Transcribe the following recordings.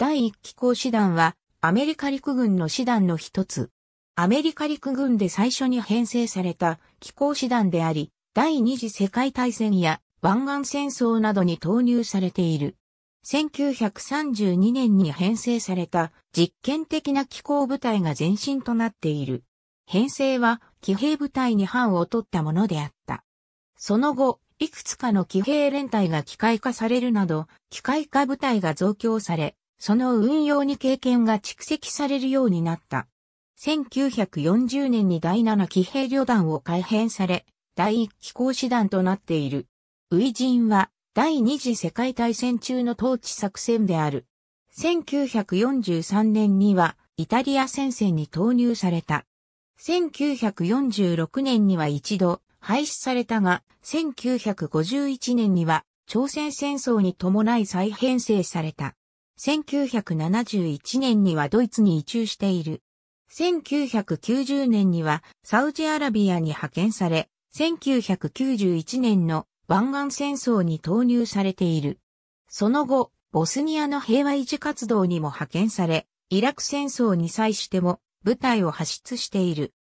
第1機構師団は、アメリカ陸軍の師団の一つ。アメリカ陸軍で最初に編成された機構師団であり、第二次世界大戦や湾岸戦争などに投入されている。1932年に編成された実験的な機構部隊が前身となっている。編成は騎兵部隊に範を取ったものであった。その後、いくつかの騎兵連隊が機械化されるなど、機械化部隊が増強され、その運用に経験が蓄積されるようになった。1940年に第7騎兵旅団を改編され、第1機構師団となっている。ウイジンは第二次世界大戦中の統治作戦である。1943年にはイタリア戦線に投入された。1946年には一度廃止されたが、1951年には朝鮮戦争に伴い再編成された。1971年にはドイツに移住している。1990年にはサウジアラビアに派遣され、1991年の湾岸戦争に投入されている。その後、ボスニアの平和維持活動にも派遣され、イラク戦争に際しても部隊を発出している。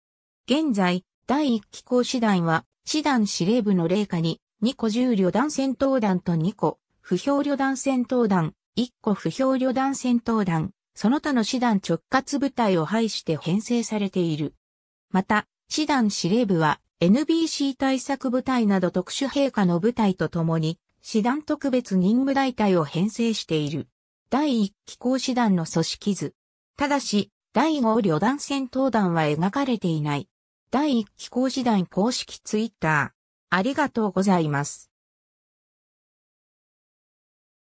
現在、第1機構師団は、師団司令部の霊下に、2個重旅団戦闘団と2個、不評旅団戦闘団、一個不評旅団戦闘団、その他の師団直轄部隊を配して編成されている。また、師団司令部は NBC 対策部隊など特殊陛下の部隊とともに、師団特別任務大隊を編成している。第一機構師団の組織図。ただし、第五旅団戦闘団は描かれていない。第一機構師団公式ツイッター。ありがとうございます。